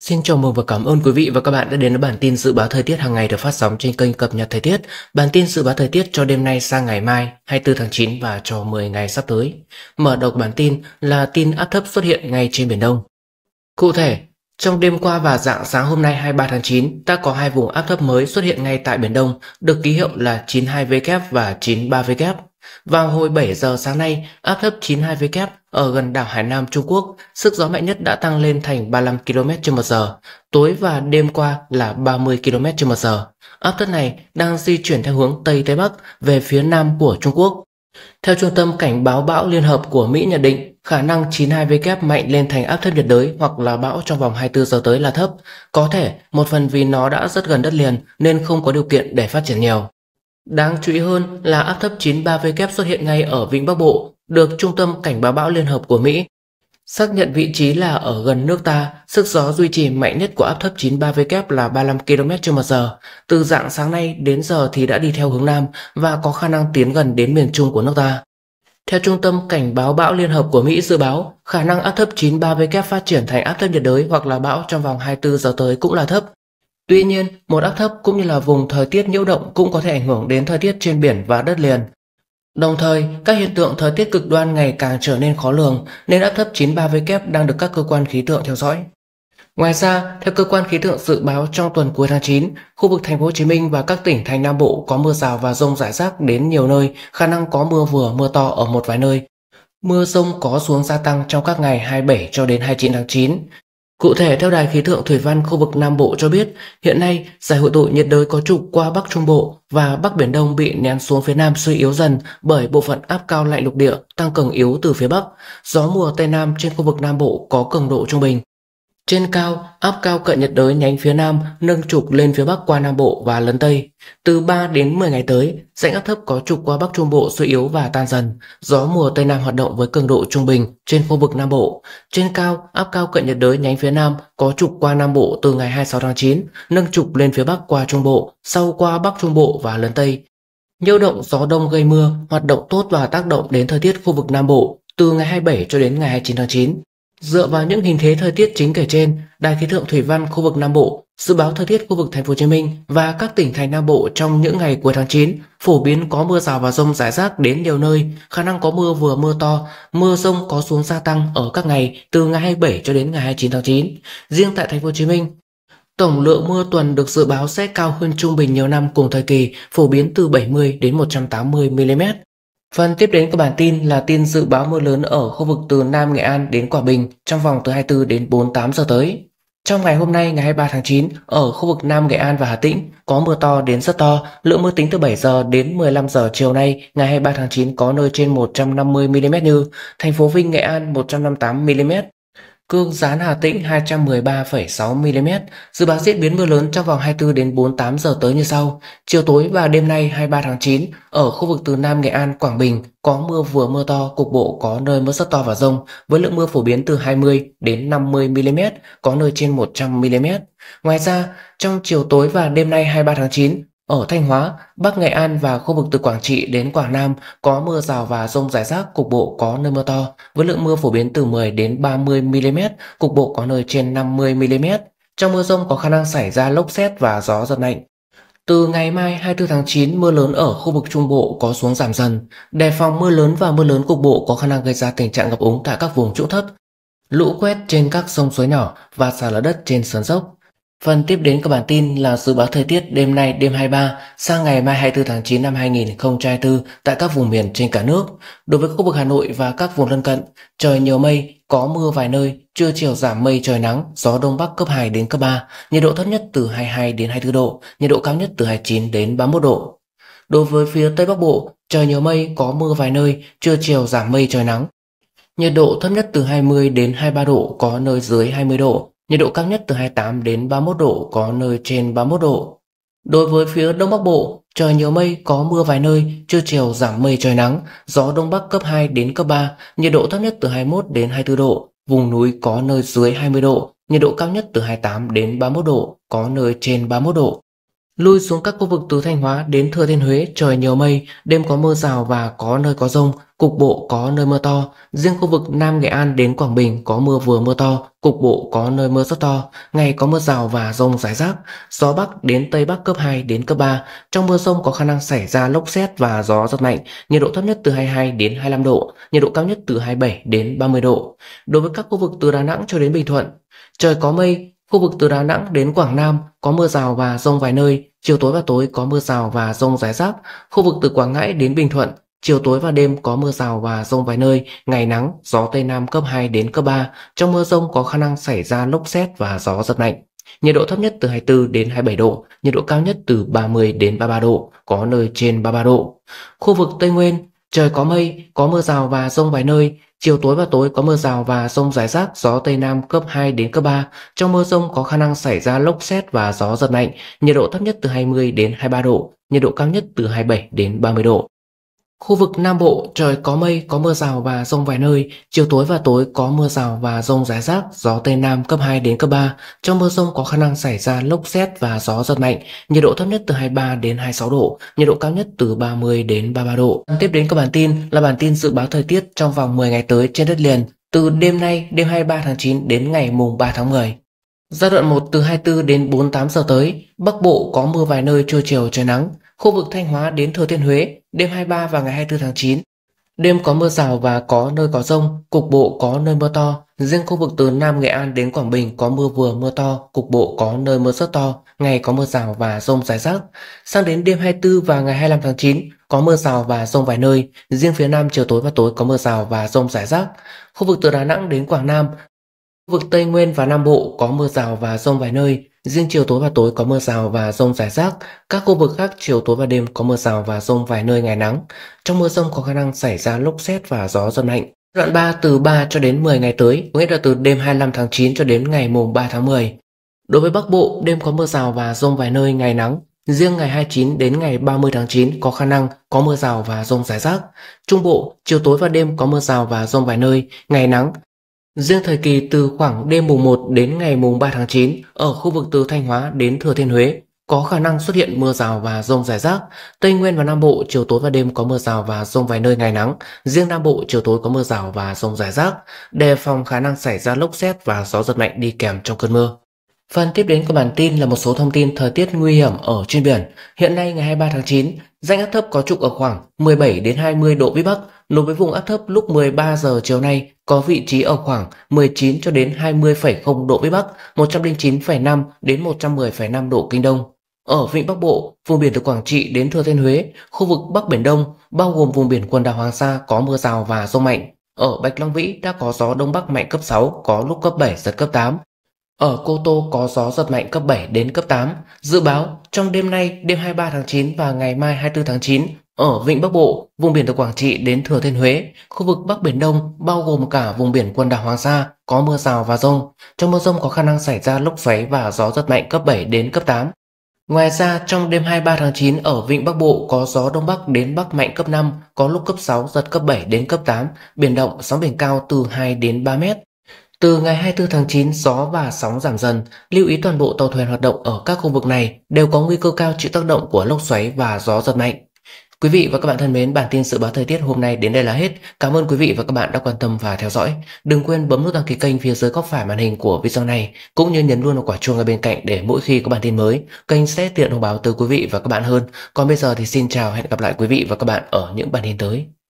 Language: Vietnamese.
Xin chào mừng và cảm ơn quý vị và các bạn đã đến với bản tin dự báo thời tiết hàng ngày được phát sóng trên kênh cập nhật thời tiết. Bản tin dự báo thời tiết cho đêm nay sang ngày mai 24 tháng 9 và cho 10 ngày sắp tới. Mở đầu bản tin là tin áp thấp xuất hiện ngay trên Biển Đông. Cụ thể, trong đêm qua và dạng sáng hôm nay 23 tháng 9, ta có hai vùng áp thấp mới xuất hiện ngay tại Biển Đông, được ký hiệu là 92W và 93W. Vào hồi 7 giờ sáng nay, áp thấp 92W ở gần đảo Hải Nam Trung Quốc, sức gió mạnh nhất đã tăng lên thành 35 km/h, tối và đêm qua là 30 km/h. Áp thấp này đang di chuyển theo hướng Tây Tây Bắc về phía nam của Trung Quốc. Theo Trung tâm Cảnh báo bão Liên hợp của Mỹ nhận định, khả năng 92W mạnh lên thành áp thấp nhiệt đới hoặc là bão trong vòng 24 giờ tới là thấp. Có thể, một phần vì nó đã rất gần đất liền nên không có điều kiện để phát triển nhiều. Đáng chú ý hơn là áp thấp 93W xuất hiện ngay ở Vịnh Bắc Bộ được Trung tâm Cảnh báo bão Liên hợp của Mỹ xác nhận vị trí là ở gần nước ta, sức gió duy trì mạnh nhất của áp thấp 93W là 35 km/h. Từ dạng sáng nay đến giờ thì đã đi theo hướng Nam và có khả năng tiến gần đến miền Trung của nước ta. Theo Trung tâm Cảnh báo bão Liên hợp của Mỹ dự báo, khả năng áp thấp 93W phát triển thành áp thấp nhiệt đới hoặc là bão trong vòng 24 giờ tới cũng là thấp. Tuy nhiên, một áp thấp cũng như là vùng thời tiết nhiễu động cũng có thể ảnh hưởng đến thời tiết trên biển và đất liền. Đồng thời, các hiện tượng thời tiết cực đoan ngày càng trở nên khó lường nên áp thấp 93W đang được các cơ quan khí tượng theo dõi. Ngoài ra, theo cơ quan khí tượng dự báo trong tuần cuối tháng 9, khu vực thành phố Hồ Chí Minh và các tỉnh thành Nam Bộ có mưa rào và rông rải rác đến nhiều nơi, khả năng có mưa vừa mưa to ở một vài nơi. Mưa rông có xuống gia tăng trong các ngày 27 cho đến 29 tháng 9. Cụ thể, theo Đài Khí tượng Thủy văn khu vực Nam Bộ cho biết, hiện nay giải hội tụ nhiệt đới có trục qua Bắc Trung Bộ và Bắc Biển Đông bị nén xuống phía Nam suy yếu dần bởi bộ phận áp cao lạnh lục địa tăng cường yếu từ phía Bắc. Gió mùa Tây Nam trên khu vực Nam Bộ có cường độ trung bình. Trên cao, áp cao cận nhiệt đới nhánh phía Nam nâng trục lên phía Bắc qua Nam Bộ và lấn Tây. Từ 3 đến 10 ngày tới, rãnh áp thấp có trục qua Bắc Trung Bộ suy yếu và tan dần. Gió mùa Tây Nam hoạt động với cường độ trung bình trên khu vực Nam Bộ. Trên cao, áp cao cận nhiệt đới nhánh phía Nam có trục qua Nam Bộ từ ngày 26 tháng 9, nâng trục lên phía Bắc qua Trung Bộ, sau qua Bắc Trung Bộ và lấn Tây. Nhiễu động gió đông gây mưa, hoạt động tốt và tác động đến thời tiết khu vực Nam Bộ, từ ngày 27 cho đến ngày 29 tháng 9, Dựa vào những hình thế thời tiết chính kể trên, Đài khí tượng thủy văn khu vực Nam Bộ dự báo thời tiết khu vực thành phố Hồ Chí Minh và các tỉnh thành Nam Bộ trong những ngày cuối tháng 9 phổ biến có mưa rào và rông rải rác đến nhiều nơi, khả năng có mưa vừa mưa to, mưa rông có xuống gia tăng ở các ngày từ ngày 27 cho đến ngày 29 tháng 9. Riêng tại thành phố Hồ Chí Minh, tổng lượng mưa tuần được dự báo sẽ cao hơn trung bình nhiều năm cùng thời kỳ, phổ biến từ 70 đến 180 mm. Phần tiếp đến của bản tin là tin dự báo mưa lớn ở khu vực từ Nam Nghệ An đến Quảng Bình trong vòng từ 24 đến 48 giờ tới. Trong ngày hôm nay ngày 23 tháng 9, ở khu vực Nam Nghệ An và Hà Tĩnh có mưa to đến rất to, lượng mưa tính từ 7 giờ đến 15 giờ chiều nay ngày 23 tháng 9 có nơi trên 150 mm như thành phố Vinh Nghệ An 158 mm, Cương gián Hà Tĩnh 213,6 mm, dự báo diễn biến mưa lớn trong vòng 24 đến 48 giờ tới như sau. Chiều tối và đêm nay 23 tháng 9, ở khu vực từ Nam Nghệ An, Quảng Bình có mưa vừa mưa to, cục bộ có nơi mưa rất to và rông, với lượng mưa phổ biến từ 20 đến 50 mm, có nơi trên 100 mm. Ngoài ra, trong chiều tối và đêm nay 23 tháng 9, ở Thanh Hóa, Bắc Nghệ An và khu vực từ Quảng Trị đến Quảng Nam có mưa rào và rông rải rác, cục bộ có nơi mưa to, với lượng mưa phổ biến từ 10 đến 30 mm, cục bộ có nơi trên 50 mm. Trong mưa rông có khả năng xảy ra lốc xét và gió giật mạnh. Từ ngày mai 24 tháng 9, mưa lớn ở khu vực Trung Bộ có xuống giảm dần. Đề phòng mưa lớn và mưa lớn cục bộ có khả năng gây ra tình trạng ngập úng tại các vùng trũng thấp, lũ quét trên các sông suối nhỏ và sạt lở đất trên sườn dốc. Phần tiếp đến của bản tin là dự báo thời tiết đêm nay đêm 23 sang ngày mai 24 tháng 9 năm 2024 tại các vùng miền trên cả nước. Đối với khu vực Hà Nội và các vùng lân cận, trời nhiều mây, có mưa vài nơi, trưa chiều giảm mây trời nắng, gió đông bắc cấp 2 đến cấp 3, nhiệt độ thấp nhất từ 22 đến 24 độ, nhiệt độ cao nhất từ 29 đến 31 độ. Đối với phía Tây Bắc Bộ, trời nhiều mây, có mưa vài nơi, trưa chiều giảm mây trời nắng. Nhiệt độ thấp nhất từ 20 đến 23 độ, có nơi dưới 20 độ, nhiệt độ cao nhất từ 28 đến 31 độ, có nơi trên 31 độ. Đối với phía Đông Bắc Bộ, trời nhiều mây, có mưa vài nơi, trưa chiều giảm mây trời nắng, gió Đông Bắc cấp 2 đến cấp 3, nhiệt độ thấp nhất từ 21 đến 24 độ, vùng núi có nơi dưới 20 độ, nhiệt độ cao nhất từ 28 đến 31 độ, có nơi trên 31 độ. Lui xuống các khu vực từ Thanh Hóa đến Thừa Thiên Huế trời nhiều mây, đêm có mưa rào và có nơi có rông, cục bộ có nơi mưa to. Riêng khu vực Nam Nghệ An đến Quảng Bình có mưa vừa mưa to, cục bộ có nơi mưa rất to, ngày có mưa rào và rông rải rác. Gió Bắc đến Tây Bắc cấp 2 đến cấp 3. Trong mưa rông có khả năng xảy ra lốc xét và gió rất mạnh, nhiệt độ thấp nhất từ 22 đến 25 độ, nhiệt độ cao nhất từ 27 đến 30 độ. Đối với các khu vực từ Đà Nẵng cho đến Bình Thuận, trời có mây, Khu vực từ Đà Nẵng đến Quảng Nam có mưa rào và rông vài nơi, chiều tối và tối có mưa rào và rông rải rác. Khu vực từ Quảng Ngãi đến Bình Thuận, chiều tối và đêm có mưa rào và rông vài nơi, ngày nắng, gió Tây Nam cấp 2 đến cấp 3. Trong mưa rông có khả năng xảy ra lốc xét và gió giật mạnh. Nhiệt độ thấp nhất từ 24 đến 27 độ, nhiệt độ cao nhất từ 30 đến 33 độ, có nơi trên 33 độ. Khu vực Tây Nguyên, trời có mây, có mưa rào và rông vài nơi, Chiều tối và tối có mưa rào và rông rải rác, gió Tây Nam cấp 2 đến cấp 3. Trong mưa rông có khả năng xảy ra lốc xét và gió giật mạnh, nhiệt độ thấp nhất từ 20 đến 23 độ, nhiệt độ cao nhất từ 27 đến 30 độ. Khu vực Nam Bộ trời có mây, có mưa rào và rông vài nơi, chiều tối và tối có mưa rào và rông rải rác, gió Tây Nam cấp 2 đến cấp 3. Trong mưa rông có khả năng xảy ra lốc xét và gió giật mạnh, nhiệt độ thấp nhất từ 23 đến 26 độ, nhiệt độ cao nhất từ 30 đến 33 độ. Tiếp đến các bản tin là bản tin dự báo thời tiết trong vòng 10 ngày tới trên đất liền, từ đêm nay đêm 23 tháng 9 đến ngày mùng 3 tháng 10. Giai đoạn 1 từ 24 đến 48 giờ tới, Bắc Bộ có mưa vài nơi trưa chiều trời nắng, Khu vực Thanh Hóa đến Thừa Thiên Huế, đêm 23 và ngày 24 tháng 9, Đêm có mưa rào và có nơi có rông, cục bộ có nơi mưa to. Riêng khu vực từ Nam Nghệ An đến Quảng Bình có mưa vừa mưa to, cục bộ có nơi mưa rất to, ngày có mưa rào và rông rải rác. Sang đến đêm 24 và ngày 25 tháng 9 có mưa rào và rông vài nơi, riêng phía Nam chiều tối và tối có mưa rào và rông rải rác. Khu vực từ Đà Nẵng đến Quảng Nam, khu vực Tây Nguyên và Nam Bộ có mưa rào và rông vài nơi, Riêng chiều tối và tối có mưa rào và rông rải rác, các khu vực khác chiều tối và đêm có mưa rào và rông vài nơi ngày nắng. Trong mưa rông có khả năng xảy ra lốc xét và gió giật mạnh. Đoạn 3 từ 3 cho đến 10 ngày tới, nghĩa là từ đêm 25 tháng 9 cho đến ngày mùng 3 tháng 10. Đối với Bắc Bộ, đêm có mưa rào và rông vài nơi ngày nắng. Riêng ngày 29 đến ngày 30 tháng 9 có khả năng có mưa rào và rông rải rác. Trung Bộ, chiều tối và đêm có mưa rào và rông vài nơi, ngày nắng, Riêng thời kỳ từ khoảng đêm mùng 1 đến ngày mùng 3 tháng 9 ở khu vực từ Thanh Hóa đến Thừa Thiên Huế có khả năng xuất hiện mưa rào và rông rải rác. Tây Nguyên và Nam Bộ chiều tối và đêm có mưa rào và rông vài nơi ngày nắng. Riêng Nam Bộ chiều tối có mưa rào và rông rải rác. Đề phòng khả năng xảy ra lốc xét và gió giật mạnh đi kèm trong cơn mưa. Phần tiếp đến của bản tin là một số thông tin thời tiết nguy hiểm ở trên biển. Hiện nay ngày 23 tháng 9, rãnh áp thấp có trục ở khoảng 17 đến 20 độ Vĩ Bắc, nối với vùng áp thấp lúc 13 giờ chiều nay có vị trí ở khoảng 19 cho đến 20,0 độ Vĩ Bắc, 109,5 đến 110,5 độ Kinh Đông. Ở vịnh Bắc Bộ, vùng biển từ Quảng Trị đến Thừa Thiên Huế, khu vực Bắc Biển Đông, bao gồm vùng biển quần đảo Hoàng Sa có mưa rào và rông mạnh. Ở Bạch Long Vĩ đã có gió Đông Bắc mạnh cấp 6, có lúc cấp 7, giật cấp 8. Ở Cô Tô có gió giật mạnh cấp 7 đến cấp 8. Dự báo, trong đêm nay, đêm 23 tháng 9 và ngày mai 24 tháng 9, ở Vịnh Bắc Bộ, vùng biển từ Quảng Trị đến Thừa Thiên Huế, khu vực Bắc Biển Đông bao gồm cả vùng biển quần đảo Hoàng Sa có mưa rào và rông. Trong mưa rông có khả năng xảy ra lốc xoáy và gió giật mạnh cấp 7 đến cấp 8. Ngoài ra, trong đêm 23 tháng 9 ở Vịnh Bắc Bộ có gió Đông Bắc đến Bắc mạnh cấp 5, có lúc cấp 6, giật cấp 7 đến cấp 8, biển động, sóng biển cao từ 2 đến 3 mét. Từ ngày 24 tháng 9, gió và sóng giảm dần, lưu ý toàn bộ tàu thuyền hoạt động ở các khu vực này đều có nguy cơ cao chịu tác động của lốc xoáy và gió giật mạnh. Quý vị và các bạn thân mến, bản tin dự báo thời tiết hôm nay đến đây là hết. Cảm ơn quý vị và các bạn đã quan tâm và theo dõi. Đừng quên bấm nút đăng ký kênh phía dưới góc phải màn hình của video này, cũng như nhấn luôn vào quả chuông ở bên cạnh để mỗi khi có bản tin mới, kênh sẽ tiện thông báo tới quý vị và các bạn hơn. Còn bây giờ thì xin chào, hẹn gặp lại quý vị và các bạn ở những bản tin tới.